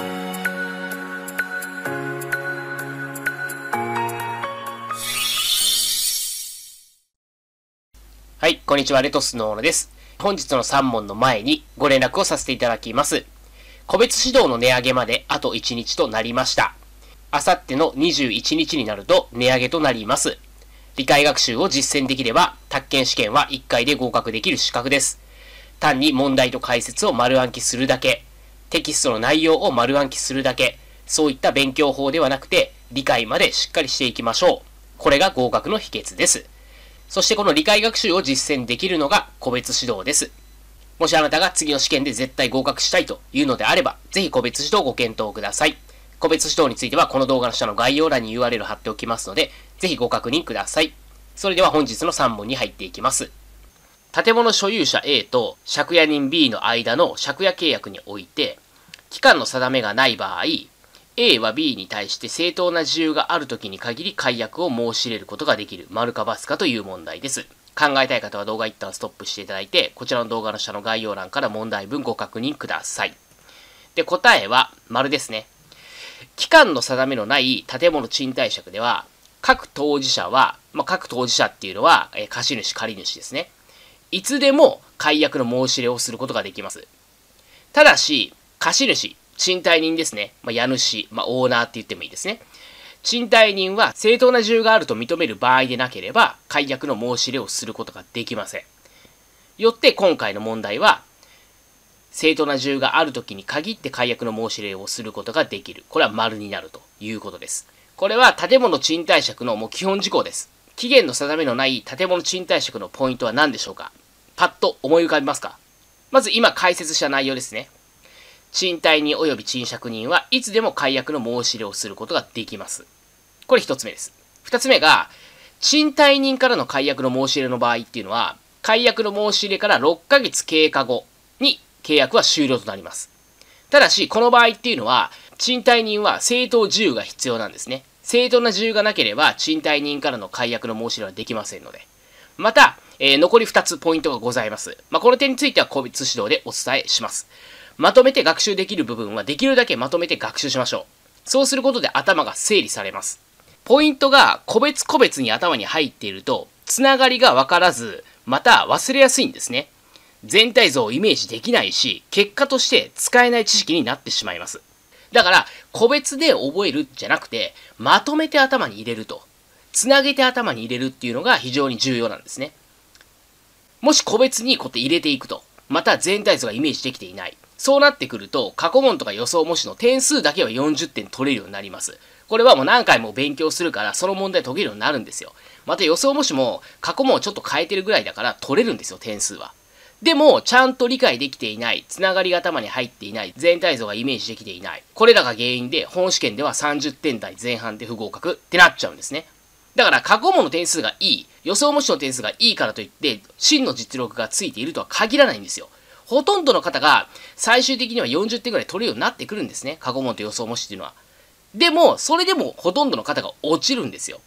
はい、こんにちは、レトスのオーナです。本日の3問の前にご連絡をさせていただきます。個別指導の値上げまであと1日となりました。あさっての21日になると値上げとなります。理解学習を実践できれば、宅建試験は1回で合格できる資格です。単に問題と解説を丸暗記するだけ、テキストの内容を丸暗記するだけ、そういった勉強法ではなくて、理解までしっかりしていきましょう。これが合格の秘訣です。そしてこの理解学習を実践できるのが個別指導です。もしあなたが次の試験で絶対合格したいというのであれば、ぜひ個別指導をご検討ください。個別指導についてはこの動画の下の概要欄に URL 貼っておきますので、ぜひご確認ください。それでは本日の3問に入っていきます。建物所有者 A と借家人 B の間の借家契約において、期間の定めがない場合、A は B に対して正当な自由があるときに限り解約を申し入れることができる、丸か×かという問題です。考えたい方は動画一旦ストップしていただいて、こちらの動画の下の概要欄から問題文ご確認ください。で、答えは、丸ですね。期間の定めのない建物賃貸借では、各当事者は、まあ、各当事者っていうのは、え貸主、借り主ですね。いつでも解約の申し入れをすることができます。ただし、貸主、賃貸人ですね。まあ、家主、まあ、オーナーって言ってもいいですね。賃貸人は正当な事由があると認める場合でなければ、解約の申し入れをすることができません。よって今回の問題は、正当な事由がある時に限って解約の申し入れをすることができる。これは丸になるということです。これは建物賃貸借のもう基本事項です。期限の定めのない建物賃貸借のポイントは何でしょうかパッと思い浮かびますかまず今解説した内容ですね。賃貸人及び賃借人はいつでも解約の申し入れをすることができます。これ一つ目です。二つ目が、賃貸人からの解約の申し入れの場合っていうのは、解約の申し入れから6ヶ月経過後に契約は終了となります。ただし、この場合っていうのは、賃貸人は正当自由が必要なんですね。正当な自由がなければ、賃貸人からの解約の申し入れはできませんので。また、えー、残り2つポイントがございます。まあ、この点については個別指導でお伝えします。まとめて学習できる部分はできるだけまとめて学習しましょう。そうすることで頭が整理されます。ポイントが個別個別に頭に入っていると、つながりがわからず、また忘れやすいんですね。全体像をイメージできないし、結果として使えない知識になってしまいます。だから、個別で覚えるじゃなくて、まとめて頭に入れると。つなげて頭に入れるっていうのが非常に重要なんですね。もし個別にこうやって入れていくと。また全体図がイメージできていない。そうなってくると、過去問とか予想模試の点数だけは40点取れるようになります。これはもう何回も勉強するから、その問題解けるようになるんですよ。また予想模試も、過去問をちょっと変えてるぐらいだから、取れるんですよ、点数は。でも、ちゃんと理解できていない、つながりが頭に入っていない、全体像がイメージできていない。これらが原因で、本試験では30点台前半で不合格ってなっちゃうんですね。だから過去問の点数がいい、予想模試の点数がいいからといって、真の実力がついているとは限らないんですよ。ほとんどの方が最終的には40点ぐらい取れるようになってくるんですね。過去問と予想模試っていうのは。でも、それでもほとんどの方が落ちるんですよ。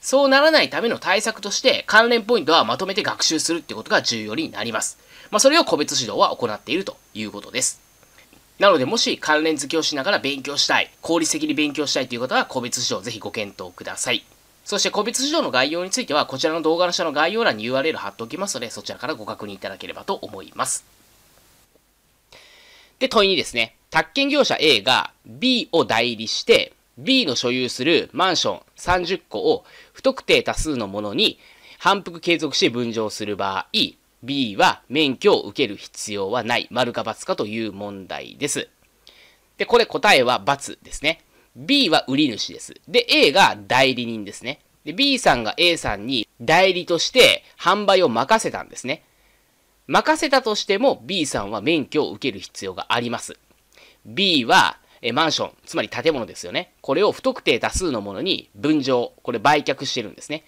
そうならないための対策として、関連ポイントはまとめて学習するってことが重要になります。まあ、それを個別指導は行っているということです。なので、もし関連付けをしながら勉強したい、効率的に勉強したいという方は、個別指導をぜひご検討ください。そして個別指導の概要についてはこちらの動画の下の概要欄に URL 貼っておきますのでそちらからご確認いただければと思います。で、問いにですね、宅建業者 A が B を代理して B の所有するマンション30個を不特定多数のものに反復継続して分譲する場合 B は免許を受ける必要はない丸か×かという問題です。で、これ答えは×ですね。B は売り主です。で、A が代理人ですね。で、B さんが A さんに代理として販売を任せたんですね。任せたとしても B さんは免許を受ける必要があります。B はえマンション、つまり建物ですよね。これを不特定多数のものに分譲、これ売却してるんですね。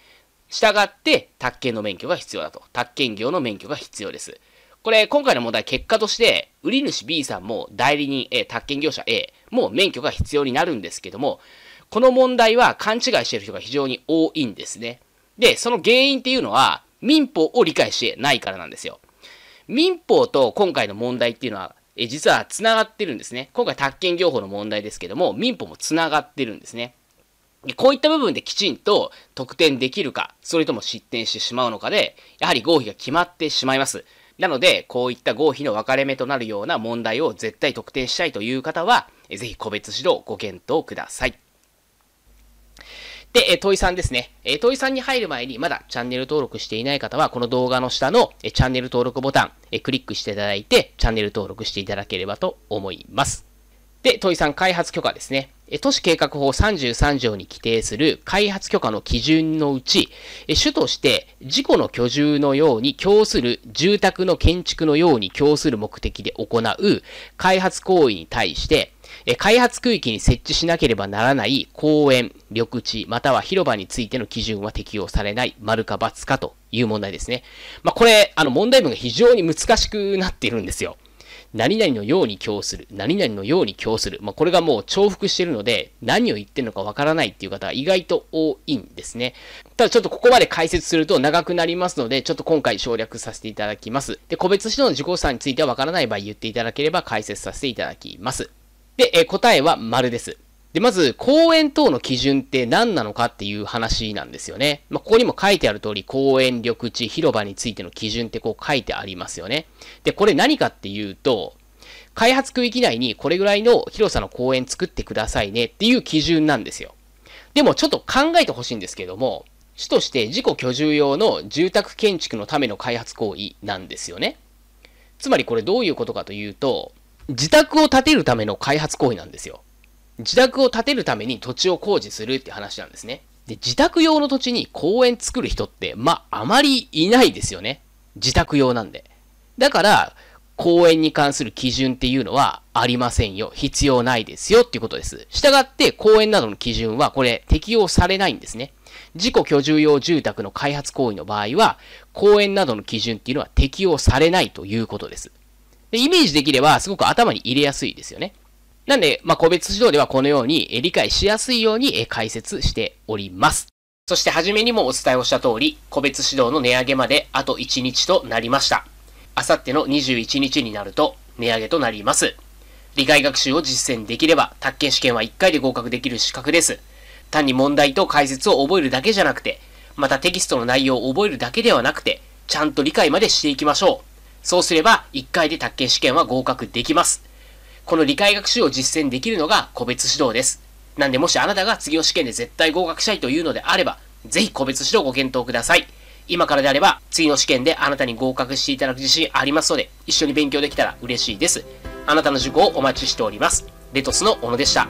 したがって、宅建の免許が必要だと。宅建業の免許が必要です。これ、今回の問題、結果として、売り主 B さんも代理人 A、宅建業者 A も免許が必要になるんですけども、この問題は勘違いしている人が非常に多いんですね。で、その原因っていうのは民法を理解してないからなんですよ。民法と今回の問題っていうのは、え実は繋がってるんですね。今回宅建業法の問題ですけども、民法も繋がってるんですね。でこういった部分できちんと得点できるか、それとも失点してしまうのかで、やはり合否が決まってしまいます。なので、こういった合否の分かれ目となるような問題を絶対特定したいという方は、ぜひ個別指導ご検討ください。で、え問いさんですね。え問いさんに入る前に、まだチャンネル登録していない方は、この動画の下の、えチャンネル登録ボタン、えクリックしていただいて、チャンネル登録していただければと思います。で、問い3、開発許可ですね。都市計画法33条に規定する開発許可の基準のうち、主として事故の居住のように供する住宅の建築のように供する目的で行う開発行為に対して、開発区域に設置しなければならない公園、緑地、または広場についての基準は適用されない、丸か×かという問題ですね。まあ、これ、あの問題文が非常に難しくなっているんですよ。何々のように供する、何々のように供する。まあ、これがもう重複してるので、何を言ってるのかわからないっていう方が意外と多いんですね。ただちょっとここまで解説すると長くなりますので、ちょっと今回省略させていただきます。で、個別指導の受講者についてはわからない場合言っていただければ解説させていただきます。で、え答えは丸です。で、まず、公園等の基準って何なのかっていう話なんですよね。まあ、ここにも書いてある通り、公園、緑地、広場についての基準ってこう書いてありますよね。で、これ何かっていうと、開発区域内にこれぐらいの広さの公園作ってくださいねっていう基準なんですよ。でもちょっと考えてほしいんですけども、主として自己居住用の住宅建築のための開発行為なんですよね。つまりこれどういうことかというと、自宅を建てるための開発行為なんですよ。自宅を建てるために土地を工事するって話なんですね。で、自宅用の土地に公園作る人って、まあ、あまりいないですよね。自宅用なんで。だから、公園に関する基準っていうのはありませんよ。必要ないですよっていうことです。従って、公園などの基準はこれ適用されないんですね。自己居住用住宅の開発行為の場合は、公園などの基準っていうのは適用されないということです。でイメージできればすごく頭に入れやすいですよね。なんで、まあ、個別指導ではこのように理解しやすいように解説しております。そして初めにもお伝えをした通り、個別指導の値上げまであと1日となりました。あさっての21日になると値上げとなります。理解学習を実践できれば、宅建試験は1回で合格できる資格です。単に問題と解説を覚えるだけじゃなくて、またテキストの内容を覚えるだけではなくて、ちゃんと理解までしていきましょう。そうすれば、1回で宅建試験は合格できます。この理解学習を実践できるのが個別指導です。なんでもしあなたが次の試験で絶対合格したいというのであれば、ぜひ個別指導をご検討ください。今からであれば、次の試験であなたに合格していただく自信ありますので、一緒に勉強できたら嬉しいです。あなたの受講をお待ちしております。レトスの小野でした。